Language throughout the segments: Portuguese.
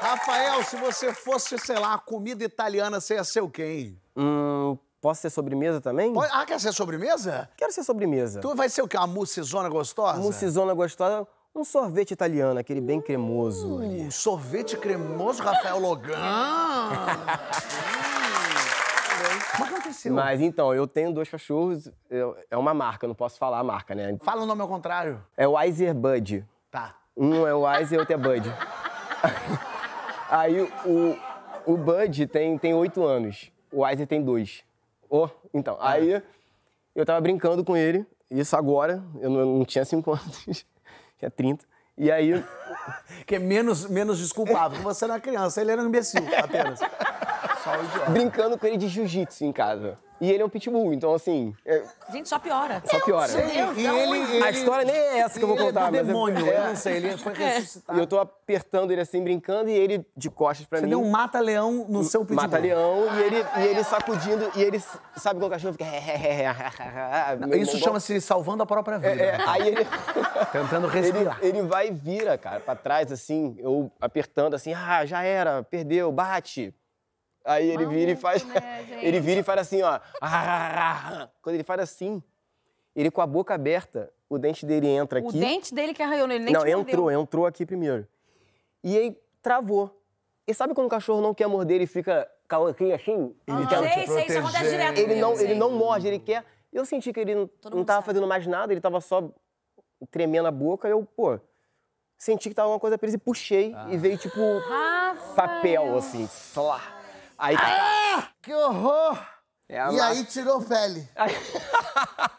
Rafael, se você fosse, sei lá, comida italiana, você ia ser o hein? Hum, Posso ser sobremesa também? Pode... Ah, quer ser sobremesa? Quero ser sobremesa. Tu então vai ser o quê? Uma mucizona gostosa? Mucizona gostosa, um sorvete italiano, aquele bem cremoso. Uh, sorvete cremoso, Rafael Logan! hum, Mas que aconteceu? Mas então, eu tenho dois cachorros, eu... é uma marca, não posso falar a marca, né? Fala o nome ao contrário. É o Bud. Tá. Um é o Weiser e outro é Bud. Aí o, o Bud tem tem oito anos, o Isaac tem dois. Oh, então, é. aí eu tava brincando com ele, isso agora, eu não, não tinha cinco anos, tinha trinta. E aí. que é menos, menos desculpável. Você era criança, ele era um imbecil, apenas. Só o idiota. Brincando com ele de jiu-jitsu em casa. E ele é um pitbull, então assim. É... Gente, só piora. Só piora. Deus, Deus, é ele, ele, a história nem é essa que eu vou contar, ele é mas. É- demônio, é... eu não sei, ele foi é. ressuscitado. E eu tô apertando ele assim, brincando, e ele de costas pra Você mim. Você deu um mata-leão no seu pitbull. Mata-leão, e ele, e ele sacudindo, e ele sabe quando o cachorro fica. Isso chama-se salvando a própria vida. É, aí ele. Tentando respirar. Ele, ele vai e vira, cara, pra trás, assim, eu apertando assim, ah, já era, perdeu, bate Aí ele vira e faz. Né, ele vira e faz assim, ó. Quando ele faz assim, ele com a boca aberta, o dente dele entra aqui. O dente dele que arranhou nele, né? nem Não, entrou, mordeu. entrou aqui primeiro. E aí travou. E sabe quando o cachorro não quer morder, ele fica calanquinho assim? Ah, ele ah, quer sei, sei, isso acontece direto. Ele não, ele não morde, ele quer. Eu senti que ele não, não tava sabe. fazendo mais nada, ele tava só tremendo a boca, eu, pô, senti que tava alguma coisa presa e puxei ah. e veio tipo Rafael. papel assim, slá. Aí. Tá. Ah! Que horror! É e aí tirou pele. Aí...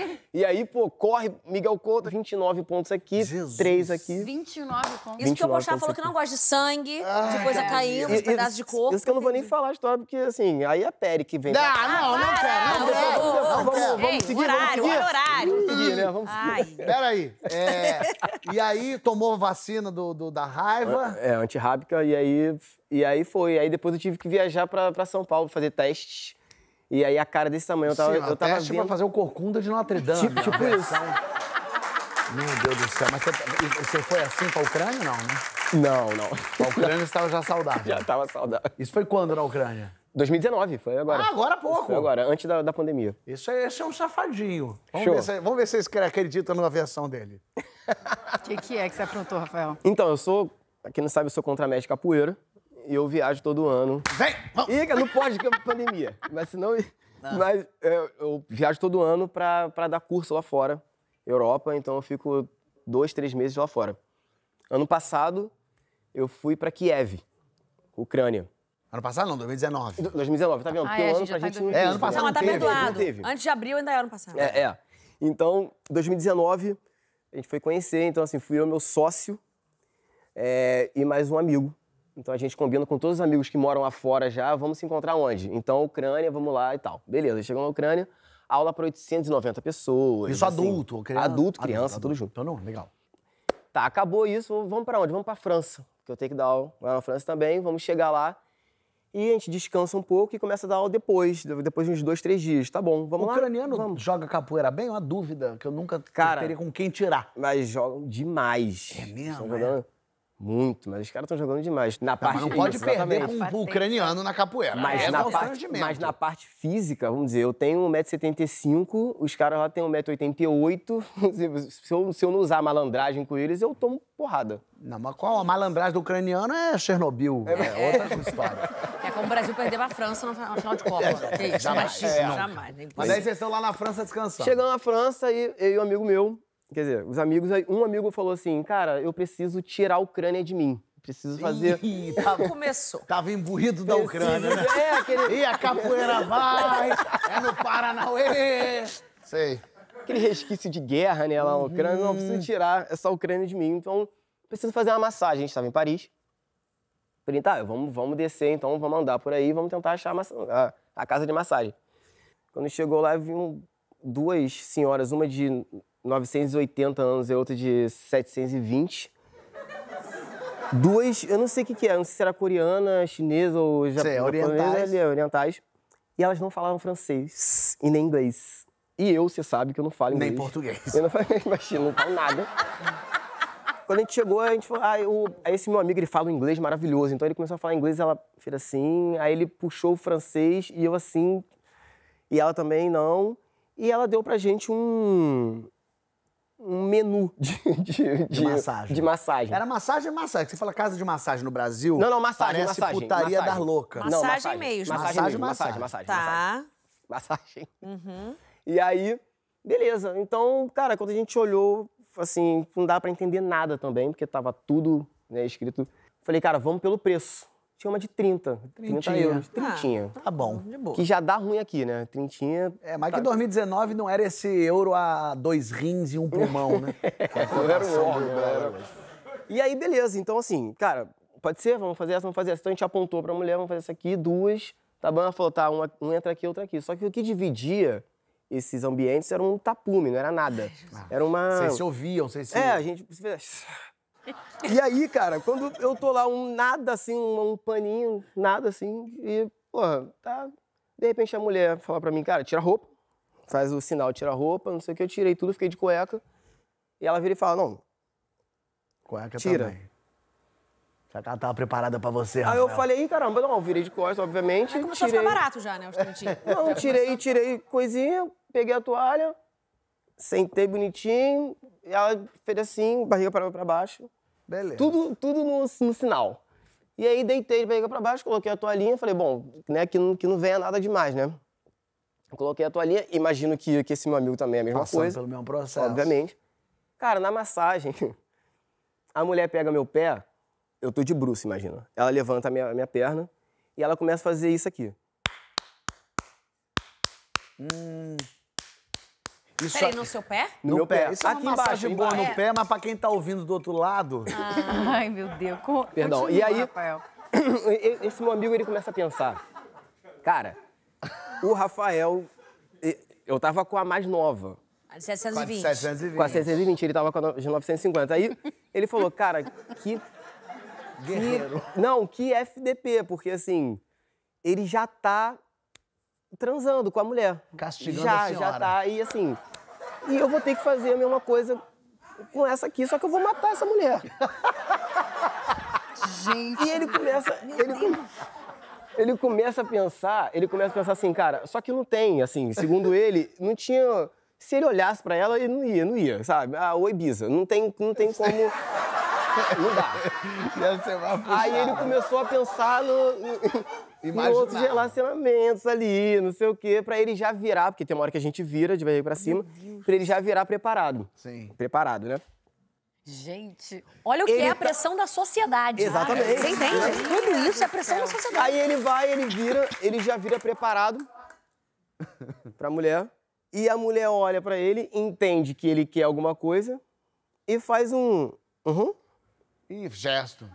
E aí, pô, corre, Miguel Couto, 29 pontos aqui, Jesus. 3 aqui. 29 pontos. Isso que o Pochá falou que não gosta de sangue, Ai, de coisa caindo, de pedaços de corpo. Isso que eu não vou nem falar a história, porque assim, aí é Pere que vem. Não, ah, não, não quero, não ah, Não, vamos, vamos seguir, horário, vamos seguir. horário. Vamos seguir, né? Vamos seguir. Peraí. É, e aí, tomou vacina do, do da raiva? É, é antirrábica, e aí, e aí foi. Aí depois eu tive que viajar pra, pra São Paulo fazer testes e aí a cara desse tamanho, eu tava, Sim, eu tava vendo... pra fazer o Corcunda de Notre Dame. Tipo, tipo isso. Meu Deus do céu, mas você, você foi assim pra Ucrânia não, né? Não, não. Pra Ucrânia você estava já saudável. Já estava saudável. Isso foi quando na Ucrânia? 2019, foi agora. Ah, agora há pouco. Foi agora, antes da, da pandemia. Isso é, esse é um safadinho. Vamos Show. ver, se, vamos ver se na versão dele. O que, que é que você aprontou, Rafael? Então, eu sou, pra quem não sabe, eu sou contra a capoeira eu viajo todo ano. Vem! Vamos. não pode, que é pandemia. Mas senão. Não. Mas eu, é, eu viajo todo ano para dar curso lá fora, Europa, então eu fico dois, três meses lá fora. Ano passado, eu fui para Kiev, Ucrânia. Ano passado não, 2019. 2019, tá vendo? Ah, Porque ah, é, o ano pra A gente tá não É, ano né? passado não, tá não, teve, tá não teve. Antes de abril ainda era ano passado. É, é. Então, 2019, a gente foi conhecer, então assim, fui eu, meu sócio é, e mais um amigo. Então a gente combina com todos os amigos que moram lá fora já, vamos se encontrar onde? Então, Ucrânia, vamos lá e tal. Beleza, chegamos na Ucrânia, aula para 890 pessoas. Isso assim, adulto, criança? Adulto, criança, adulto, tudo junto. Então não, legal. Tá, acabou isso, vamos para onde? Vamos para França, que eu tenho que dar aula lá na França também, vamos chegar lá. E a gente descansa um pouco e começa a dar aula depois, depois de uns dois, três dias. Tá bom, vamos o lá. O ucraniano vamos. joga capoeira bem? É uma dúvida que eu nunca Cara, teria com quem tirar. Mas jogam demais. É mesmo? Muito, mas os caras estão jogando demais. Na parte, não pode isso, perder com um ucraniano na capoeira. Mas, é na parte, mas na parte física, vamos dizer, eu tenho 1,75m, os caras lá têm 1,88m. Se eu, se eu não usar malandragem com eles, eu tomo porrada. Não, mas qual a malandragem do ucraniano é Chernobyl. É, é outra história. É como o Brasil perder pra França no final de Copa. É, jamais. É, jamais. É, jamais. Mas aí vocês estão lá na França descansando. Chegando na França, e eu e um amigo meu, Quer dizer, os amigos, um amigo falou assim, cara, eu preciso tirar a Ucrânia de mim. Preciso fazer. Ih, tava, começou. Tava emburrido da Ucrânia, né? É, aquele... E a capoeira vai, é no Paranauê. Sei. Aquele resquício de guerra, né, lá na Ucrânia. Uhum. Não, preciso tirar essa Ucrânia de mim. Então, preciso fazer uma massagem. A gente tava em Paris. Falei, tá, vamos, vamos descer, então vamos andar por aí, vamos tentar achar a, a, a casa de massagem. Quando chegou lá, viu duas senhoras, uma de 980 anos e outra de 720. Duas, eu não sei o que, que é, não sei se era coreana, chinesa ou é japonesa. orientais. É orientais. E elas não falavam francês e nem inglês. E eu, você sabe que eu não falo inglês. Nem português. Eu não falo, imagina, não falo nada. Quando a gente chegou, a gente falou, ah, eu, aí esse meu amigo, ele fala um inglês maravilhoso. Então ele começou a falar inglês, ela fez assim, aí ele puxou o francês e eu assim, e ela também não. E ela deu pra gente um, um menu de, de, de, de, massagem. de massagem. Era massagem massagem. Você fala casa de massagem no Brasil? Não, não, massagem, parece massagem. putaria massagem. dar louca. Massagem, massagem mesmo. Massagem, massagem, massagem, Tá. Massagem. Uhum. E aí, beleza. Então, cara, quando a gente olhou, assim, não dá para entender nada também, porque tava tudo né, escrito. Falei, cara, vamos pelo preço tinha uma de 30. 30 trintinha. euros. Trintinha. Ah, tá bom. De boa. Que já dá ruim aqui, né? Trintinha. É, mas tá... que 2019 não era esse euro a dois rins e um pulmão, né? É, era um né? E aí, beleza. Então, assim, cara, pode ser? Vamos fazer essa, vamos fazer essa. Então a gente apontou pra mulher, vamos fazer essa aqui, duas. Tá bom? Ela falou, tá, uma, um entra aqui, outra aqui. Só que o que dividia esses ambientes era um tapume, não era nada. era uma. Vocês se ouviam, vocês se. É, a gente. E aí, cara, quando eu tô lá, um nada assim, um, um paninho, nada assim, e, porra, tá. De repente a mulher fala pra mim, cara, tira a roupa, faz o sinal, tira a roupa, não sei o que, eu tirei tudo, fiquei de cueca. E ela vira e fala, não. Cueca tira. também. Já que ela tava preparada pra você, Rafael. Aí eu falei, Ih, caramba, não, eu virei de costas, obviamente. Aí começou tirei... a ficar barato já, né, os tantinhos. Não, tirei, tirei coisinha, peguei a toalha, sentei bonitinho, e ela fez assim, barriga pra, pra baixo. Beleza. Tudo, tudo no, no sinal. E aí deitei de para baixo, coloquei a toalhinha, falei, bom, né, que, não, que não venha nada demais, né? Coloquei a toalhinha, imagino que, que esse meu amigo também é a mesma Passando coisa. pelo mesmo processo. Obviamente. Cara, na massagem, a mulher pega meu pé, eu tô de bruxo, imagina. Ela levanta a minha, minha perna e ela começa a fazer isso aqui. Hum. Isso Peraí, no seu pé? No, no meu pé. pé. Isso é Aqui é embaixo, boa no né? pé, mas pra quem tá ouvindo do outro lado... Ah. Ai, meu Deus. Co Perdão. Continua, e aí, Rafael. esse meu amigo, ele começa a pensar. Cara, o Rafael... Eu tava com a mais nova. A de 720. Com a de 720. Com a 720, ele tava com a de 950. Aí ele falou, cara, que... Guerreiro. Que, não, que FDP, porque assim, ele já tá transando com a mulher. Castigando já, a senhora. Já tá, e assim e eu vou ter que fazer a mesma coisa com essa aqui, só que eu vou matar essa mulher. Gente. E ele começa. Ele, ele começa a pensar, ele começa a pensar assim, cara, só que não tem, assim, segundo ele, não tinha. Se ele olhasse para ela, ele não ia, não ia, sabe? Ah, oi, Bisa, não tem, não tem como. Não dá. Aí ele começou a pensar no, no, em outros relacionamentos ali, não sei o quê, pra ele já virar, porque tem uma hora que a gente vira de barriga pra cima, pra ele já virar preparado. Sim. Preparado, né? Gente, olha o que ele é a tá- pressão tá... da sociedade. Né? Exatamente. Cara. Você entende? Tudo isso é pressão da sociedade. Aí ele vai, ele vira, ele já vira preparado pra mulher. E a mulher olha para ele, entende que ele quer alguma coisa e faz um. Uhum. E gesto.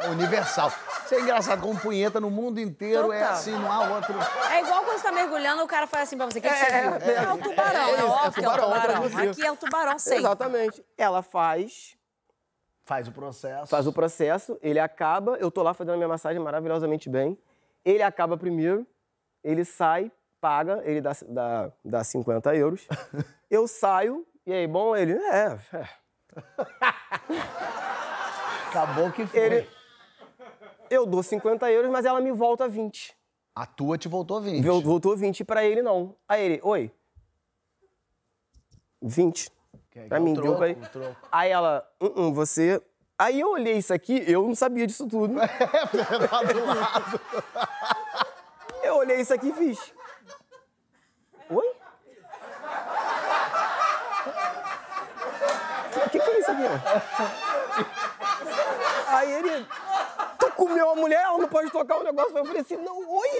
É universal. Isso é engraçado, como punheta no mundo inteiro é Total. é assim, não há outro. É igual quando você tá mergulhando, o cara faz assim pra você, que, é, que você É, é, é, o é. tubarão, é, é, é o tubarão. Aqui é o tubarão sempre. Exatamente. Ela faz... Faz o processo. Faz o processo, ele acaba, eu tô lá fazendo a minha massagem maravilhosamente bem, ele acaba primeiro, ele sai, paga, ele dá, dá, dá 50 euros, eu saio, e aí, bom, ele, é... é. Acabou que foi. Ele... Eu dou 50 euros, mas ela me volta 20. A tua te voltou 20. Voltou 20 pra ele, não. Aí ele, oi. 20. pra é mim, deu pra ele. Aí ela, uh, uh você. Aí eu olhei isso aqui, eu não sabia disso tudo. É, tá do lado. eu olhei isso aqui e fiz. Oi? O que, que é isso aqui? Aí ele. Tu comeu a mulher, ela não pode tocar o um negócio. Eu falei assim, não, oi!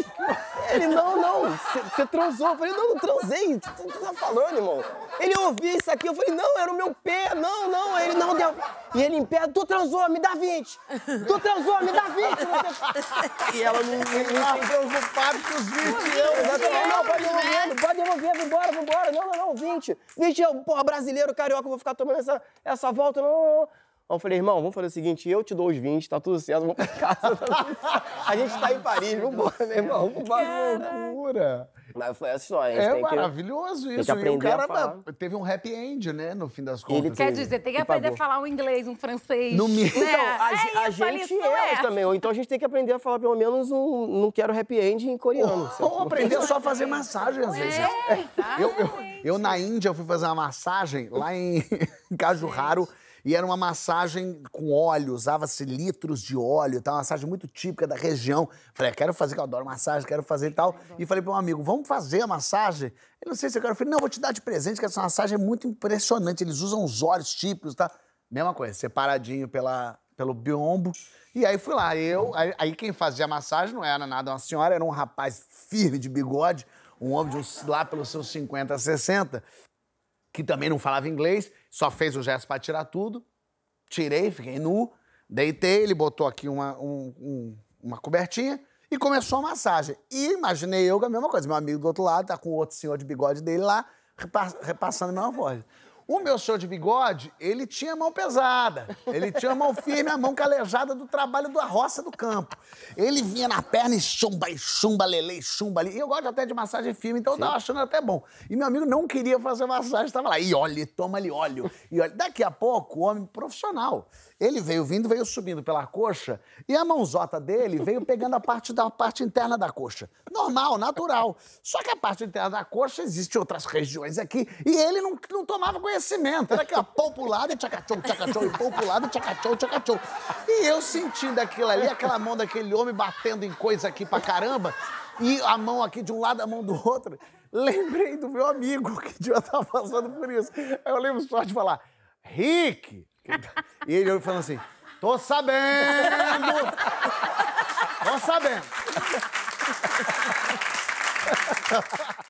Ele, não, não, você transou. Eu falei, não, não transei. O que você tá falando, irmão? Ele ouviu isso aqui, eu falei, não, era o meu pé, não, não. Aí ele, não, deu. E ele em pé, tu transou, me dá 20. Tu transou, me dá 20. E ela não, não ah, entendeu os Fábio que os 20 euros. Não, pode devolver, né? pode devolver, vambora, vambora. Não, não, não, 20. 20 eu, porra, brasileiro, carioca, vou ficar tomando essa, essa volta. Não, não, não. Aí eu falei, irmão, vamos fazer o seguinte, eu te dou os 20, tá tudo certo, vamos pra casa. Tá a gente tá em Paris, vambora, meu né, irmão, vambora. Que loucura! Mas foi essa história. é maravilhoso que, isso. e o cara falar. teve um happy end, né, no fim das contas. Ele quer dizer, tem que aprender pagou. a falar um inglês, um francês. No mínimo. Né? Então, a, é a gente é, é também. então a gente tem que aprender a falar pelo menos um não quero happy end em coreano. Ou, aprender só a fazer massagem, às é, vezes. É, eu, eu, eu, na Índia, fui fazer uma massagem lá em Cajurraro. E era uma massagem com óleo, usava-se litros de óleo, tal, uma massagem muito típica da região. Falei, ah, quero fazer, que eu adoro massagem, quero fazer e tal. E falei para um amigo, vamos fazer a massagem? Ele não sei se eu quero. Eu falei, não, vou te dar de presente, que essa massagem é muito impressionante. Eles usam os olhos típicos, tá? Mesma coisa, separadinho pela, pelo biombo. E aí fui lá, eu, aí, quem fazia a massagem não era nada uma senhora, era um rapaz firme de bigode, um homem de uns, lá pelos seus 50, 60 que também não falava inglês, só fez o gesto para tirar tudo. Tirei, fiquei nu, deitei, ele botou aqui uma, um, um, uma cobertinha e começou a massagem. E imaginei eu a mesma coisa. Meu amigo do outro lado tá com o outro senhor de bigode dele lá, repassando a mesma voz. O meu senhor de bigode, ele tinha a mão pesada. Ele tinha a mão firme, a mão calejada do trabalho da roça do campo. Ele vinha na perna e chumba, e chumba, lelei, chumba ali. E eu gosto até de massagem firme, então Sim. eu tava achando até bom. E meu amigo não queria fazer massagem, tava lá, e olha, toma ali óleo. E olha, daqui a pouco, o homem profissional. Ele veio vindo, veio subindo pela coxa e a mãozota dele veio pegando a parte da a parte interna da coxa. Normal, natural. Só que a parte interna da coxa existe outras regiões aqui e ele não, não tomava conhecimento conhecimento. Era aquela populada e tchacachou, tchacachou, e populada e tchacachou, tchacachou. E eu sentindo aquilo ali, aquela mão daquele homem batendo em coisa aqui pra caramba, e a mão aqui de um lado, a mão do outro. Lembrei do meu amigo que já tava passando por isso. Aí eu lembro só de falar, Rick! E ele falando assim, tô sabendo! Tô sabendo!